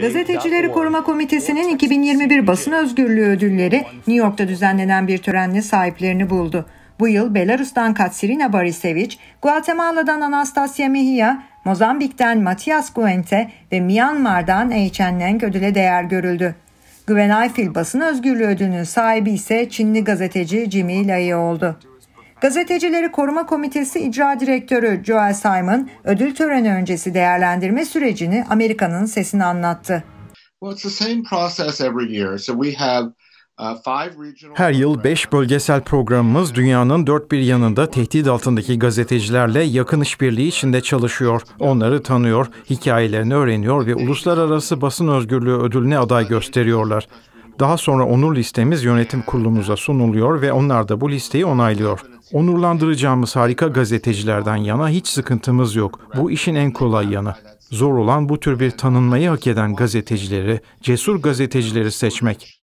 Gazetecileri Koruma Komitesi'nin 2021 Basın Özgürlüğü Ödülleri New York'ta düzenlenen bir törenle sahiplerini buldu. Bu yıl Belarus'tan Katsirina Barisevic, Guatemala'dan Anastasia Mejia, Mozambik'ten Matias Guente ve Myanmar'dan Eichen Leng ödüle değer görüldü. Güvenay Fil Basın Özgürlüğü Ödülü'nün sahibi ise Çinli gazeteci Jimmy Lai oldu. Gazetecileri Koruma Komitesi İcra Direktörü Joel Simon ödül töreni öncesi değerlendirme sürecini Amerika'nın sesini anlattı. Uh, Her yıl 5 bölgesel programımız dünyanın dört bir yanında tehdit altındaki gazetecilerle yakın işbirliği içinde çalışıyor. Onları tanıyor, hikayelerini öğreniyor ve Uluslararası Basın Özgürlüğü Ödülüne aday gösteriyorlar. Daha sonra onur listemiz yönetim kurulumuza sunuluyor ve onlar da bu listeyi onaylıyor. Onurlandıracağımız harika gazetecilerden yana hiç sıkıntımız yok. Bu işin en kolay yanı. Zor olan bu tür bir tanınmayı hak eden gazetecileri, cesur gazetecileri seçmek.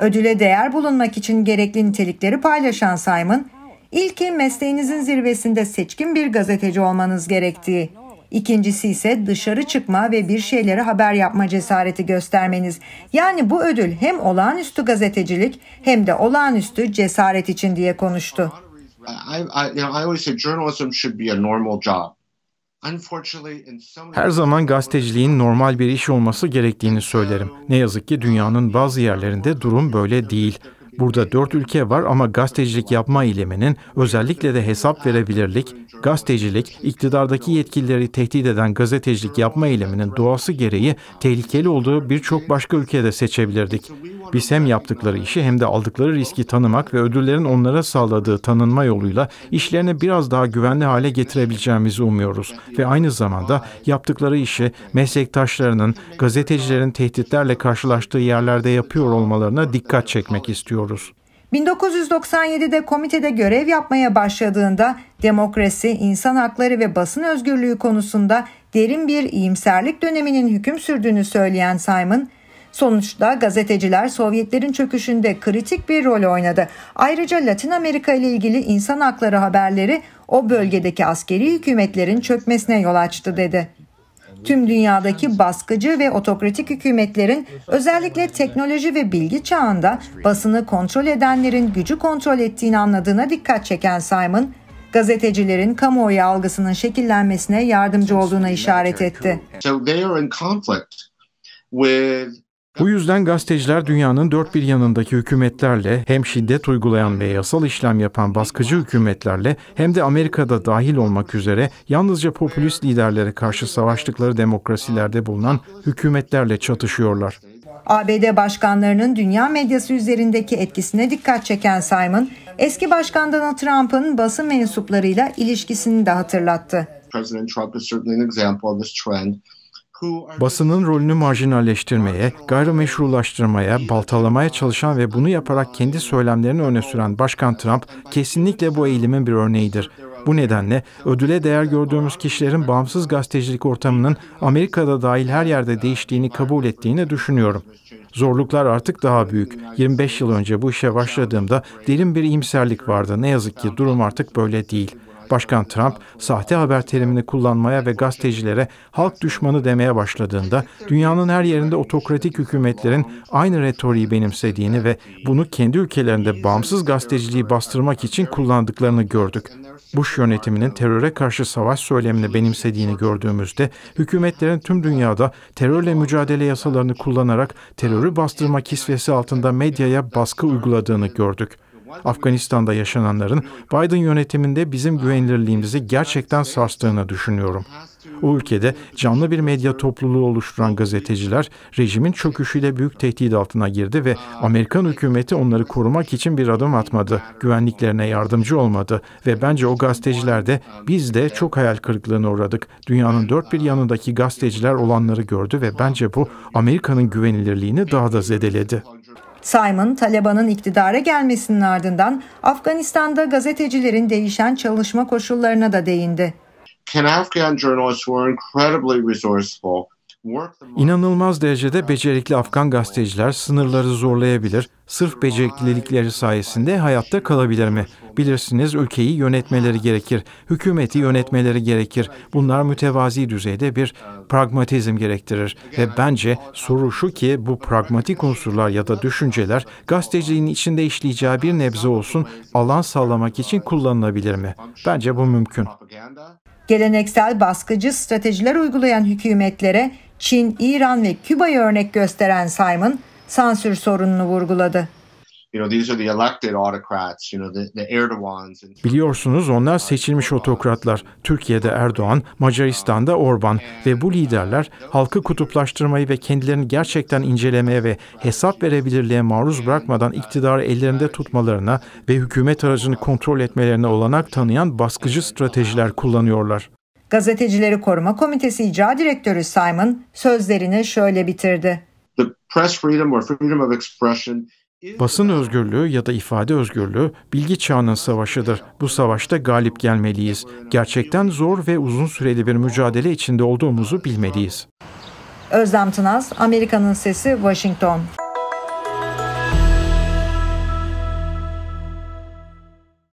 Ödüle değer bulunmak için gerekli nitelikleri paylaşan Simon, ilki mesleğinizin zirvesinde seçkin bir gazeteci olmanız gerektiği, İkincisi ise dışarı çıkma ve bir şeylere haber yapma cesareti göstermeniz. Yani bu ödül hem olağanüstü gazetecilik hem de olağanüstü cesaret için diye konuştu. I, you know, I always say journalism should be a normal job. Her zaman gazeteciliğin normal bir iş olması gerektiğini söylerim. Ne yazık ki dünyanın bazı yerlerinde durum böyle değil. Burada dört ülke var ama gazetecilik yapma eyleminin özellikle de hesap verebilirlik, gazetecilik, iktidardaki yetkilileri tehdit eden gazetecilik yapma eyleminin doğası gereği tehlikeli olduğu birçok başka ülkede seçebilirdik. Biz hem yaptıkları işi hem de aldıkları riski tanımak ve ödüllerin onlara sağladığı tanınma yoluyla işlerini biraz daha güvenli hale getirebileceğimizi umuyoruz. Ve aynı zamanda yaptıkları işi meslektaşlarının, gazetecilerin tehditlerle karşılaştığı yerlerde yapıyor olmalarına dikkat çekmek istiyoruz görüyoruz. 1997'de komitede görev yapmaya başladığında demokrasi, insan hakları ve basın özgürlüğü konusunda derin bir iyimserlik döneminin hüküm sürdüğünü söyleyen Simon, Sonuçta gazeteciler Sovyetlerin çöküşünde kritik bir rol oynadı. Ayrıca Latin Amerika ile ilgili insan hakları haberleri o bölgedeki askeri hükümetlerin çökmesine yol açtı dedi tüm dünyadaki baskıcı ve otokratik hükümetlerin özellikle teknoloji ve bilgi çağında basını kontrol edenlerin gücü kontrol ettiğini anladığına dikkat çeken Simon, gazetecilerin kamuoyu algısının şekillenmesine yardımcı olduğuna işaret etti. Bu yüzden gazeteciler dünyanın dört bir yanındaki hükümetlerle hem şiddet uygulayan ve yasal işlem yapan baskıcı hükümetlerle hem de Amerika'da dahil olmak üzere yalnızca popülist liderlere karşı savaştıkları demokrasilerde bulunan hükümetlerle çatışıyorlar. ABD başkanlarının dünya medyası üzerindeki etkisine dikkat çeken Simon, eski başkan Donald Trump'ın basın mensuplarıyla ilişkisini de hatırlattı. President Trump is certainly an example of this trend. Basının rolünü marjinalleştirmeye, gayrimeşrulaştırmaya, baltalamaya çalışan ve bunu yaparak kendi söylemlerini öne süren Başkan Trump kesinlikle bu eğilimin bir örneğidir. Bu nedenle ödüle değer gördüğümüz kişilerin bağımsız gazetecilik ortamının Amerika'da dahil her yerde değiştiğini kabul ettiğini düşünüyorum. Zorluklar artık daha büyük. 25 yıl önce bu işe başladığımda derin bir imserlik vardı. Ne yazık ki durum artık böyle değil. Başkan Trump sahte haber terimini kullanmaya ve gazetecilere halk düşmanı demeye başladığında dünyanın her yerinde otokratik hükümetlerin aynı retoriği benimsediğini ve bunu kendi ülkelerinde bağımsız gazeteciliği bastırmak için kullandıklarını gördük. Bush yönetiminin teröre karşı savaş söylemini benimsediğini gördüğümüzde hükümetlerin tüm dünyada terörle mücadele yasalarını kullanarak terörü bastırma kisvesi altında medyaya baskı uyguladığını gördük. Afganistan'da yaşananların Biden yönetiminde bizim güvenilirliğimizi gerçekten sarstığını düşünüyorum. O ülkede canlı bir medya topluluğu oluşturan gazeteciler rejimin çöküşüyle büyük tehdit altına girdi ve Amerikan hükümeti onları korumak için bir adım atmadı, güvenliklerine yardımcı olmadı ve bence o gazeteciler de biz de çok hayal kırıklığına uğradık. Dünyanın dört bir yanındaki gazeteciler olanları gördü ve bence bu Amerika'nın güvenilirliğini daha da zedeledi. Simon, Taliban'ın iktidara gelmesinin ardından Afganistan'da gazetecilerin değişen çalışma koşullarına da değindi. Can Afghan journalists were incredibly resourceful İnanılmaz derecede becerikli Afgan gazeteciler sınırları zorlayabilir, sırf beceriklilikleri sayesinde hayatta kalabilir mi? Bilirsiniz ülkeyi yönetmeleri gerekir, hükümeti yönetmeleri gerekir. Bunlar mütevazi düzeyde bir pragmatizm gerektirir. Ve bence soru şu ki bu pragmatik unsurlar ya da düşünceler gazeteciliğin içinde işleyeceği bir nebze olsun alan sağlamak için kullanılabilir mi? Bence bu mümkün. Geleneksel baskıcı stratejiler uygulayan hükümetlere Çin, İran ve Küba'yı örnek gösteren Simon sansür sorununu vurguladı. Biliyorsunuz onlar seçilmiş otokratlar. Türkiye'de Erdoğan, Macaristan'da Orban ve bu liderler halkı kutuplaştırmayı ve kendilerini gerçekten incelemeye ve hesap verebilirliğe maruz bırakmadan iktidarı ellerinde tutmalarına ve hükümet aracını kontrol etmelerine olanak tanıyan baskıcı stratejiler kullanıyorlar. Gazetecileri Koruma Komitesi İcra Direktörü Simon sözlerini şöyle bitirdi. Basın özgürlüğü ya da ifade özgürlüğü bilgi çağının savaşıdır. Bu savaşta galip gelmeliyiz. Gerçekten zor ve uzun süreli bir mücadele içinde olduğumuzu bilmeliyiz. Özlem Tınaz, Amerika'nın Sesi, Washington.